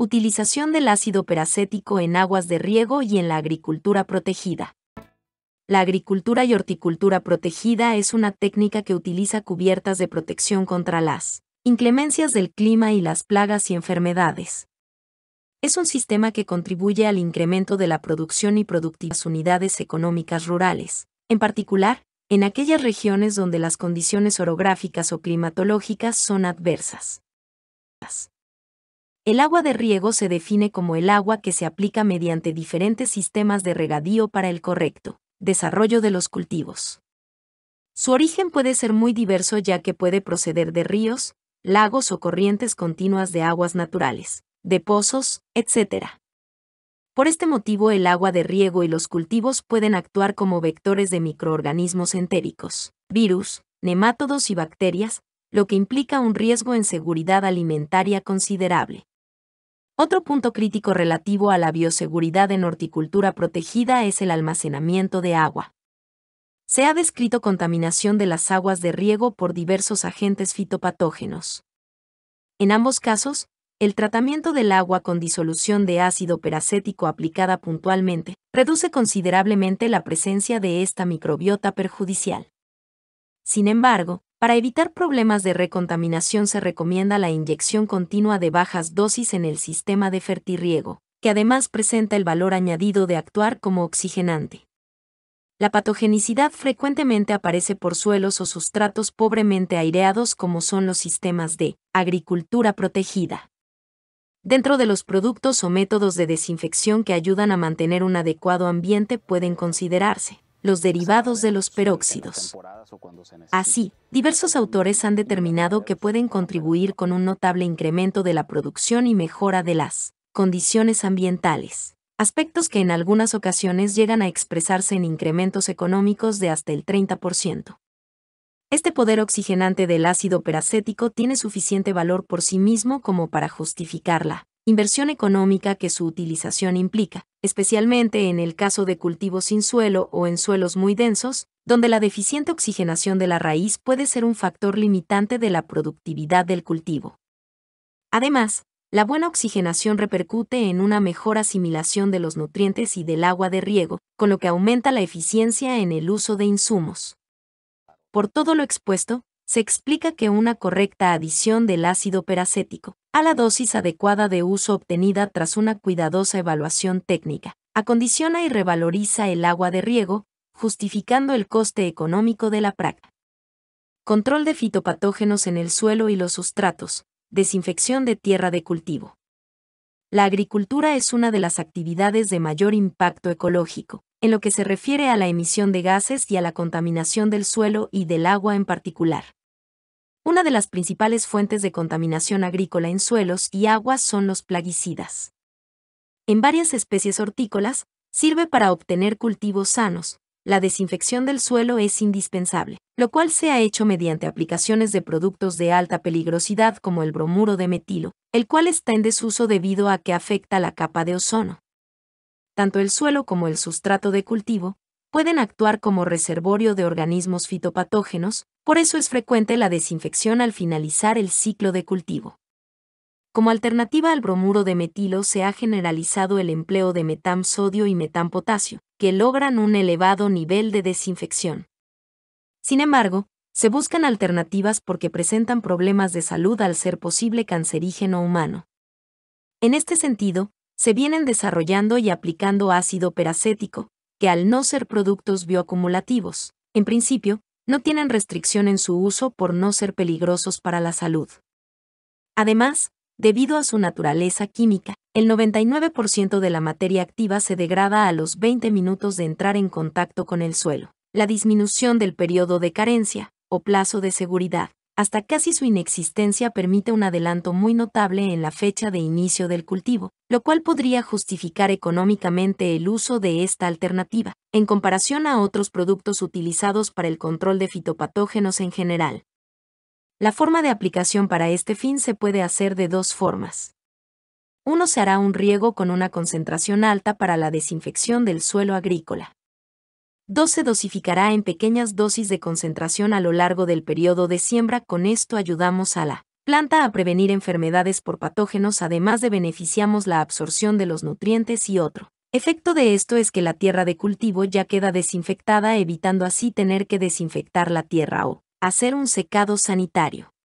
Utilización del ácido peracético en aguas de riego y en la agricultura protegida. La agricultura y horticultura protegida es una técnica que utiliza cubiertas de protección contra las inclemencias del clima y las plagas y enfermedades. Es un sistema que contribuye al incremento de la producción y las unidades económicas rurales, en particular, en aquellas regiones donde las condiciones orográficas o climatológicas son adversas. El agua de riego se define como el agua que se aplica mediante diferentes sistemas de regadío para el correcto desarrollo de los cultivos. Su origen puede ser muy diverso ya que puede proceder de ríos, lagos o corrientes continuas de aguas naturales, de pozos, etc. Por este motivo el agua de riego y los cultivos pueden actuar como vectores de microorganismos entéricos, virus, nemátodos y bacterias, lo que implica un riesgo en seguridad alimentaria considerable. Otro punto crítico relativo a la bioseguridad en horticultura protegida es el almacenamiento de agua. Se ha descrito contaminación de las aguas de riego por diversos agentes fitopatógenos. En ambos casos, el tratamiento del agua con disolución de ácido peracético aplicada puntualmente reduce considerablemente la presencia de esta microbiota perjudicial. Sin embargo, para evitar problemas de recontaminación se recomienda la inyección continua de bajas dosis en el sistema de fertirriego, que además presenta el valor añadido de actuar como oxigenante. La patogenicidad frecuentemente aparece por suelos o sustratos pobremente aireados como son los sistemas de agricultura protegida. Dentro de los productos o métodos de desinfección que ayudan a mantener un adecuado ambiente pueden considerarse los derivados de los peróxidos. Así, diversos autores han determinado que pueden contribuir con un notable incremento de la producción y mejora de las condiciones ambientales, aspectos que en algunas ocasiones llegan a expresarse en incrementos económicos de hasta el 30%. Este poder oxigenante del ácido peracético tiene suficiente valor por sí mismo como para justificarla inversión económica que su utilización implica, especialmente en el caso de cultivos sin suelo o en suelos muy densos, donde la deficiente oxigenación de la raíz puede ser un factor limitante de la productividad del cultivo. Además, la buena oxigenación repercute en una mejor asimilación de los nutrientes y del agua de riego, con lo que aumenta la eficiencia en el uso de insumos. Por todo lo expuesto, se explica que una correcta adición del ácido peracético a la dosis adecuada de uso obtenida tras una cuidadosa evaluación técnica acondiciona y revaloriza el agua de riego, justificando el coste económico de la práctica. Control de fitopatógenos en el suelo y los sustratos, desinfección de tierra de cultivo. La agricultura es una de las actividades de mayor impacto ecológico, en lo que se refiere a la emisión de gases y a la contaminación del suelo y del agua en particular. Una de las principales fuentes de contaminación agrícola en suelos y aguas son los plaguicidas. En varias especies hortícolas, sirve para obtener cultivos sanos. La desinfección del suelo es indispensable, lo cual se ha hecho mediante aplicaciones de productos de alta peligrosidad como el bromuro de metilo, el cual está en desuso debido a que afecta la capa de ozono. Tanto el suelo como el sustrato de cultivo pueden actuar como reservorio de organismos fitopatógenos, por eso es frecuente la desinfección al finalizar el ciclo de cultivo. Como alternativa al bromuro de metilo se ha generalizado el empleo de metam sodio y potasio, que logran un elevado nivel de desinfección. Sin embargo, se buscan alternativas porque presentan problemas de salud al ser posible cancerígeno humano. En este sentido, se vienen desarrollando y aplicando ácido peracético, que al no ser productos bioacumulativos, en principio, no tienen restricción en su uso por no ser peligrosos para la salud. Además, debido a su naturaleza química, el 99% de la materia activa se degrada a los 20 minutos de entrar en contacto con el suelo. La disminución del periodo de carencia, o plazo de seguridad, hasta casi su inexistencia permite un adelanto muy notable en la fecha de inicio del cultivo, lo cual podría justificar económicamente el uso de esta alternativa, en comparación a otros productos utilizados para el control de fitopatógenos en general. La forma de aplicación para este fin se puede hacer de dos formas. Uno se hará un riego con una concentración alta para la desinfección del suelo agrícola. 2 se dosificará en pequeñas dosis de concentración a lo largo del periodo de siembra. Con esto ayudamos a la planta a prevenir enfermedades por patógenos, además de beneficiamos la absorción de los nutrientes y otro. Efecto de esto es que la tierra de cultivo ya queda desinfectada, evitando así tener que desinfectar la tierra o hacer un secado sanitario.